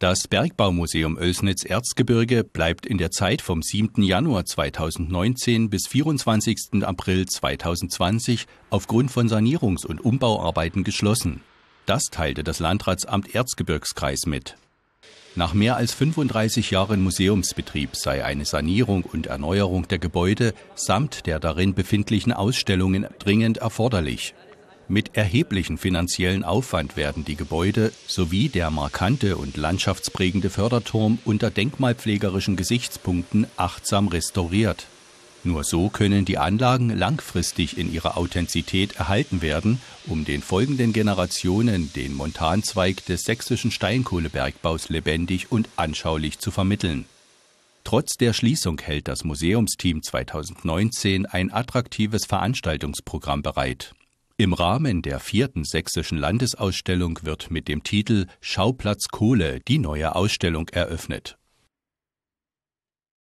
Das Bergbaumuseum Oelsnitz Erzgebirge bleibt in der Zeit vom 7. Januar 2019 bis 24. April 2020 aufgrund von Sanierungs- und Umbauarbeiten geschlossen. Das teilte das Landratsamt Erzgebirgskreis mit. Nach mehr als 35 Jahren Museumsbetrieb sei eine Sanierung und Erneuerung der Gebäude samt der darin befindlichen Ausstellungen dringend erforderlich. Mit erheblichen finanziellen Aufwand werden die Gebäude sowie der markante und landschaftsprägende Förderturm unter denkmalpflegerischen Gesichtspunkten achtsam restauriert. Nur so können die Anlagen langfristig in ihrer Authentizität erhalten werden, um den folgenden Generationen den Montanzweig des sächsischen Steinkohlebergbaus lebendig und anschaulich zu vermitteln. Trotz der Schließung hält das Museumsteam 2019 ein attraktives Veranstaltungsprogramm bereit. Im Rahmen der vierten sächsischen Landesausstellung wird mit dem Titel Schauplatz Kohle die neue Ausstellung eröffnet